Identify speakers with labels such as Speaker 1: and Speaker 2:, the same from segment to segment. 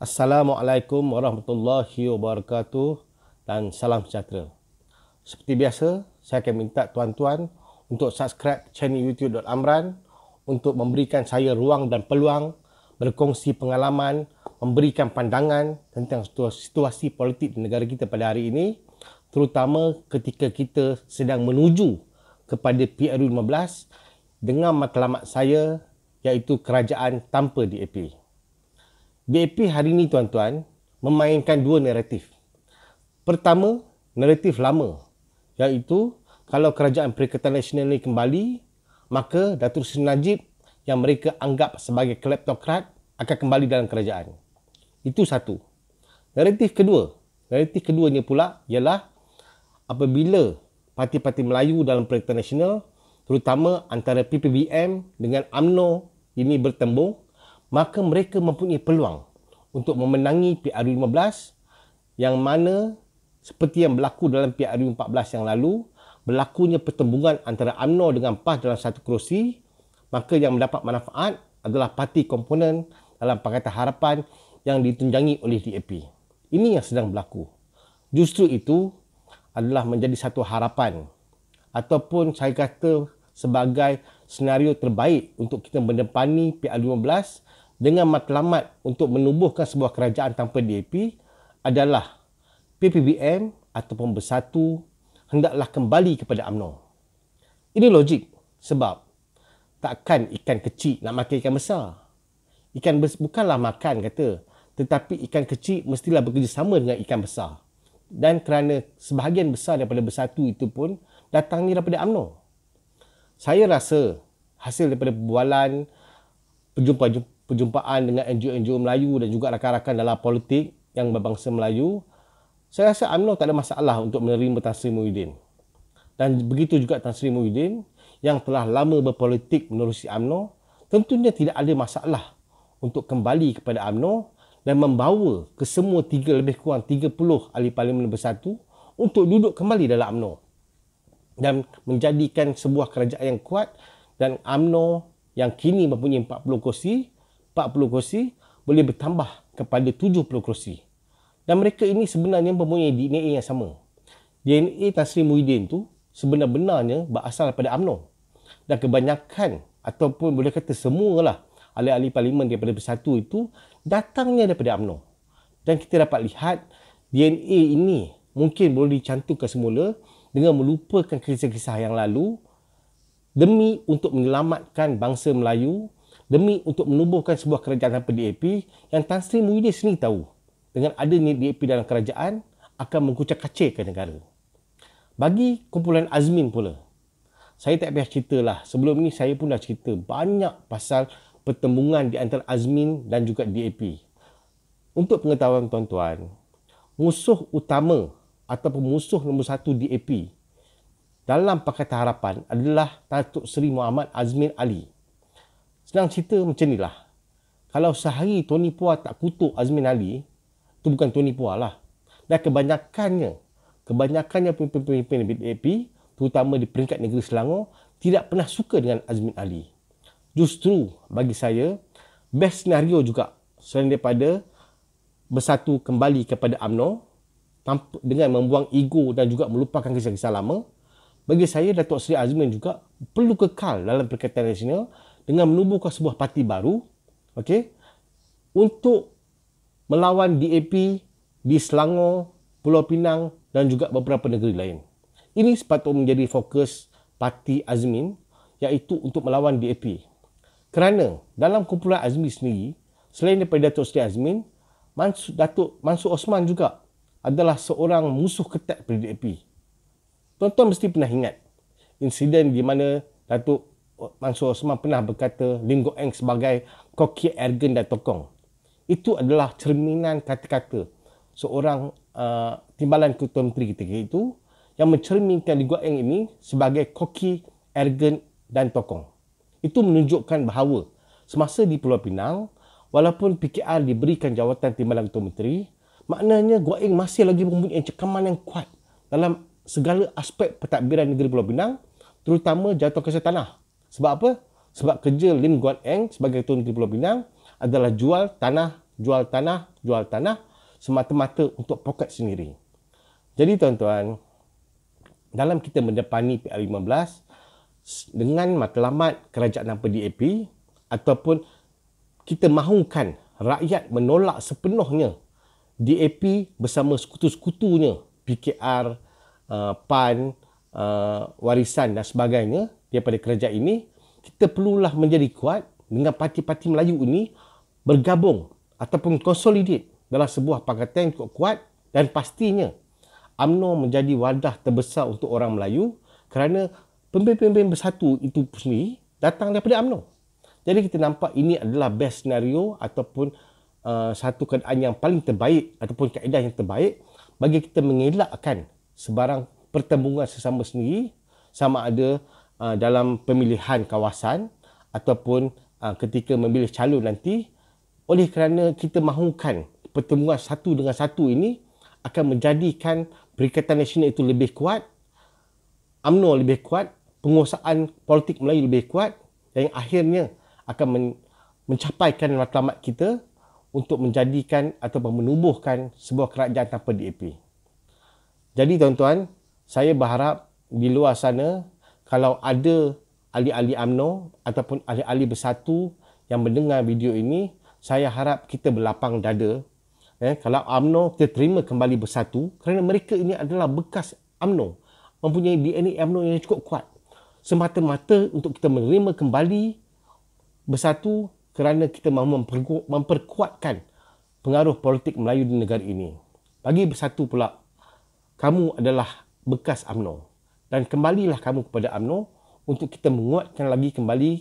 Speaker 1: Assalamualaikum warahmatullahi wabarakatuh dan salam sejahtera. Seperti biasa, saya akan minta tuan-tuan untuk subscribe channel YouTube Dr. Amran untuk memberikan saya ruang dan peluang berkongsi pengalaman, memberikan pandangan tentang situasi politik di negara kita pada hari ini terutama ketika kita sedang menuju kepada PRU 15 dengan matlamat saya iaitu kerajaan tanpa DAP. BAP hari ini tuan-tuan memainkan dua naratif. Pertama, naratif lama iaitu kalau Kerajaan Perikatan Nasional ini kembali, maka Datuk Seri Najib yang mereka anggap sebagai kleptokrat akan kembali dalam kerajaan. Itu satu. Naratif kedua, naratif keduanya pula ialah apabila parti-parti Melayu dalam Perikatan Nasional terutama antara PPBM dengan AMNO ini bertembung maka mereka mempunyai peluang untuk memenangi PRU15 yang mana seperti yang berlaku dalam PRU14 yang lalu berlakunya pertembungan antara UMNO dengan PAS dalam satu kerusi maka yang mendapat manfaat adalah parti komponen dalam Pakatan Harapan yang ditunjangi oleh DAP. Ini yang sedang berlaku. Justru itu adalah menjadi satu harapan ataupun saya kata sebagai senario terbaik untuk kita mendepani PR15 dengan matlamat untuk menubuhkan sebuah kerajaan tanpa DAP adalah PPBM ataupun Bersatu hendaklah kembali kepada AMNO. Ini logik sebab takkan ikan kecil nak makan ikan besar. Ikan bes- bukanlah makan kata tetapi ikan kecil mestilah bekerjasama dengan ikan besar. Dan kerana sebahagian besar daripada Bersatu itu pun datang ni daripada AMNO. Saya rasa hasil daripada perbualan perjumpaan perjumpaan dengan NGO-NGO Melayu dan juga rakan-rakan dalam politik yang berbangsa Melayu, saya rasa UMNO tak ada masalah untuk menerima Tan Sri Muhyiddin. Dan begitu juga Tan Sri Muhyiddin yang telah lama berpolitik menerusi UMNO, tentunya tidak ada masalah untuk kembali kepada UMNO dan membawa ke semua tiga lebih kurang 30 ahli parlimen bersatu untuk duduk kembali dalam UMNO dan menjadikan sebuah kerajaan yang kuat dan UMNO yang kini mempunyai 40 kursi 40 kerusi boleh bertambah kepada 70 kerusi. Dan mereka ini sebenarnya mempunyai DNA yang sama. DNA Tasri Muhyiddin tu sebenar-benarnya berasal daripada UMNO. Dan kebanyakan ataupun boleh kata semualah ahli-ahli parlimen daripada bersatu itu datangnya daripada UMNO. Dan kita dapat lihat DNA ini mungkin boleh dicantumkan semula dengan melupakan kisah-kisah yang lalu demi untuk menyelamatkan bangsa Melayu demi untuk menubuhkan sebuah kerajaan tanpa DAP yang Tan Sri Muhyiddin sendiri tahu dengan ada DAP dalam kerajaan akan mengkucak-kacirkan negara. Bagi kumpulan Azmin pula, saya tak payah lah. Sebelum ni saya pun dah cerita banyak pasal pertembungan di antara Azmin dan juga DAP. Untuk pengetahuan tuan-tuan, musuh utama atau musuh nombor satu DAP dalam Pakatan Harapan adalah Datuk Seri Muhammad Azmin Ali. Senang cerita macam ni lah. Kalau sehari Tony Pua tak kutuk Azmin Ali, tu bukan Tony Pua lah. Dan kebanyakannya, kebanyakannya pemimpin-pemimpin BDAP, terutama di peringkat negeri Selangor, tidak pernah suka dengan Azmin Ali. Justru bagi saya, best scenario juga selain daripada bersatu kembali kepada UMNO dengan membuang ego dan juga melupakan kisah-kisah lama, bagi saya Datuk Seri Azmin juga perlu kekal dalam perkataan nasional dengan menubuhkan sebuah parti baru okey untuk melawan DAP di Selangor, Pulau Pinang dan juga beberapa negeri lain. Ini sepatutnya menjadi fokus parti Azmin iaitu untuk melawan DAP. Kerana dalam kumpulan Azmin sendiri, selain daripada Datuk Seri Azmin, Mansur, Datuk Mansur Osman juga adalah seorang musuh ketat pada DAP. Tuan-tuan mesti pernah ingat insiden di mana Datuk Mansur Osman pernah berkata Linggo Eng sebagai koki ergen dan tokong. Itu adalah cerminan kata-kata seorang uh, timbalan ketua menteri ketika itu yang mencerminkan Linggo Eng ini sebagai koki ergen dan tokong. Itu menunjukkan bahawa semasa di Pulau Pinang, walaupun PKR diberikan jawatan timbalan ketua menteri, maknanya Gua Eng masih lagi mempunyai cekaman yang kuat dalam segala aspek pentadbiran negeri Pulau Pinang, terutama jatuh kesan tanah. Sebab apa? Sebab kerja Lim Guan Eng sebagai Ketua Negeri Pulau Pinang adalah jual tanah, jual tanah, jual tanah semata-mata untuk poket sendiri. Jadi tuan-tuan, dalam kita mendepani PR15 dengan matlamat kerajaan tanpa DAP ataupun kita mahukan rakyat menolak sepenuhnya DAP bersama sekutu-sekutunya PKR, uh, PAN, uh, warisan dan sebagainya daripada kerajaan ini, kita perlulah menjadi kuat dengan parti-parti Melayu ini bergabung ataupun consolidate dalam sebuah pakatan yang cukup kuat dan pastinya AMNO menjadi wadah terbesar untuk orang Melayu kerana pemimpin-pemimpin bersatu itu sendiri datang daripada AMNO. Jadi kita nampak ini adalah best scenario ataupun uh, satu keadaan yang paling terbaik ataupun kaedah yang terbaik bagi kita mengelakkan sebarang pertembungan sesama sendiri sama ada Uh, dalam pemilihan kawasan ataupun uh, ketika memilih calon nanti oleh kerana kita mahukan pertemuan satu dengan satu ini akan menjadikan Perikatan Nasional itu lebih kuat, UMNO lebih kuat, penguasaan politik Melayu lebih kuat dan yang akhirnya akan mencapaikan matlamat kita untuk menjadikan atau menubuhkan sebuah kerajaan tanpa DAP. Jadi tuan-tuan, saya berharap di luar sana kalau ada ahli-ahli UMNO ataupun ahli-ahli bersatu yang mendengar video ini, saya harap kita berlapang dada. Eh, kalau Amno kita terima kembali bersatu kerana mereka ini adalah bekas Amno, Mempunyai DNA Amno yang cukup kuat. Semata-mata untuk kita menerima kembali bersatu kerana kita mahu memperkuatkan pengaruh politik Melayu di negara ini. Bagi bersatu pula, kamu adalah bekas Amno dan kembalilah kamu kepada UMNO untuk kita menguatkan lagi kembali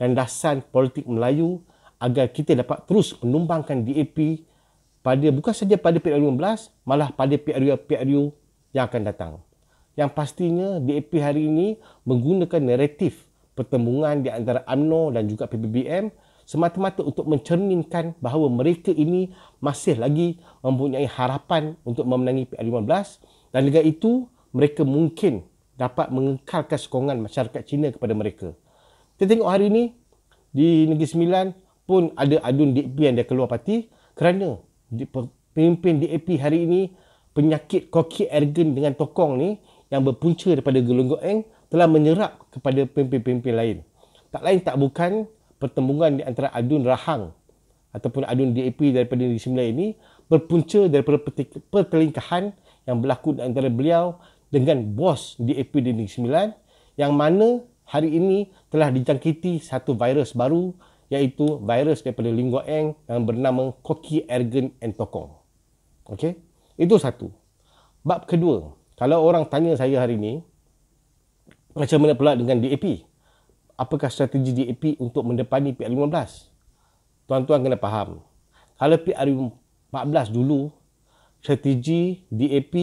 Speaker 1: landasan politik Melayu agar kita dapat terus menumbangkan DAP pada bukan saja pada PRU 15 malah pada PRU PRU yang akan datang. Yang pastinya DAP hari ini menggunakan naratif pertembungan di antara UMNO dan juga PBBM semata-mata untuk mencerminkan bahawa mereka ini masih lagi mempunyai harapan untuk memenangi PRU 15 dan dengan itu mereka mungkin dapat mengekalkan sokongan masyarakat Cina kepada mereka. Kita tengok hari ini di Negeri Sembilan pun ada adun DAP yang dia keluar parti kerana pemimpin DAP hari ini penyakit koki ergen dengan tokong ni yang berpunca daripada gelonggok eng telah menyerap kepada pemimpin-pemimpin lain. Tak lain tak bukan pertembungan di antara adun rahang ataupun adun DAP daripada Negeri Sembilan ini berpunca daripada pertelingkahan yang berlaku di antara beliau dengan bos di epidemik 9 yang mana hari ini telah dijangkiti satu virus baru iaitu virus daripada Lingua Eng yang bernama Koki Ergen Entokong. Okey? Itu satu. Bab kedua, kalau orang tanya saya hari ini, macam mana pula dengan DAP? Apakah strategi DAP untuk mendepani PR15? Tuan-tuan kena faham. Kalau PR14 dulu, strategi DAP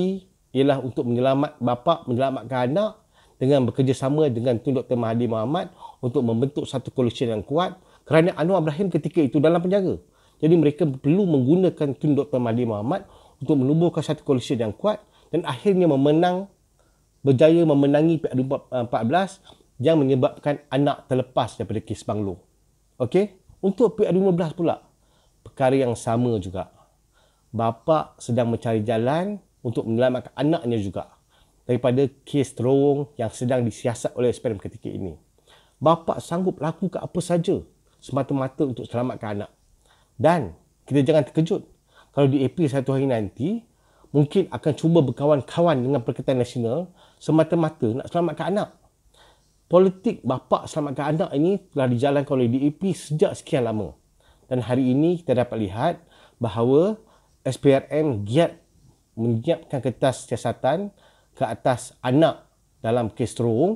Speaker 1: ialah untuk menyelamat bapa, menyelamatkan anak dengan bekerjasama dengan Tun Dr. Mahathir Mohamad untuk membentuk satu koalisi yang kuat kerana Anwar Ibrahim ketika itu dalam penjara. Jadi mereka perlu menggunakan Tun Dr. Mahathir Mohamad untuk menubuhkan satu koalisi yang kuat dan akhirnya memenang berjaya memenangi PA14 yang menyebabkan anak terlepas daripada kes Banglo. Okey, untuk PA15 pula perkara yang sama juga. Bapa sedang mencari jalan untuk menyelamatkan anaknya juga daripada kes terowong yang sedang disiasat oleh SPM ketika ini. Bapa sanggup lakukan apa saja semata-mata untuk selamatkan anak. Dan kita jangan terkejut kalau di April satu hari nanti mungkin akan cuba berkawan-kawan dengan Perkataan Nasional semata-mata nak selamatkan anak. Politik bapa selamatkan anak ini telah dijalankan oleh DAP sejak sekian lama. Dan hari ini kita dapat lihat bahawa SPRM giat menyiapkan kertas siasatan ke atas anak dalam kes terowong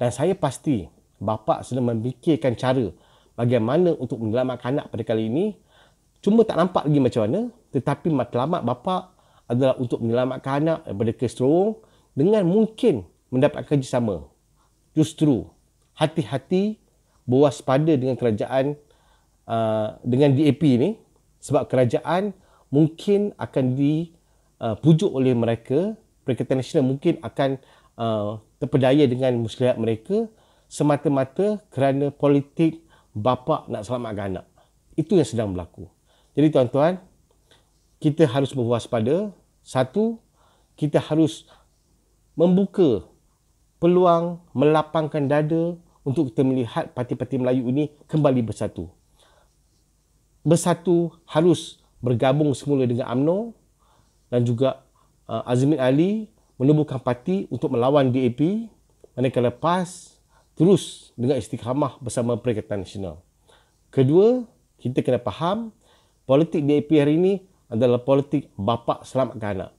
Speaker 1: dan saya pasti bapa sedang memikirkan cara bagaimana untuk menyelamatkan anak pada kali ini cuma tak nampak lagi macam mana tetapi matlamat bapa adalah untuk menyelamatkan anak daripada kes terowong dengan mungkin mendapat kerjasama justru hati-hati berwaspada dengan kerajaan uh, dengan DAP ini sebab kerajaan mungkin akan di Uh, pujuk oleh mereka, Perikatan Nasional mungkin akan uh, terpedaya dengan muslihat mereka semata-mata kerana politik bapa nak selamatkan anak. Itu yang sedang berlaku. Jadi tuan-tuan, kita harus berwaspada. Satu, kita harus membuka peluang melapangkan dada untuk kita melihat parti-parti Melayu ini kembali bersatu. Bersatu harus bergabung semula dengan AMNO dan juga uh, Azmin Ali menubuhkan parti untuk melawan DAP manakala PAS terus dengan istiqamah bersama Perikatan Nasional. Kedua, kita kena faham politik DAP hari ini adalah politik bapa selamat anak.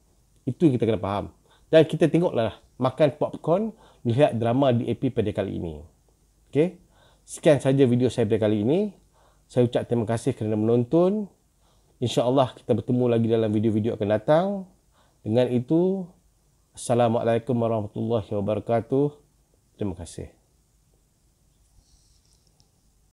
Speaker 1: Itu yang kita kena faham. Dan kita tengoklah makan popcorn melihat drama DAP pada kali ini. Okey. Sekian saja video saya pada kali ini. Saya ucap terima kasih kerana menonton. InsyaAllah kita bertemu lagi dalam video-video akan datang. Dengan itu, Assalamualaikum warahmatullahi wabarakatuh. Terima kasih.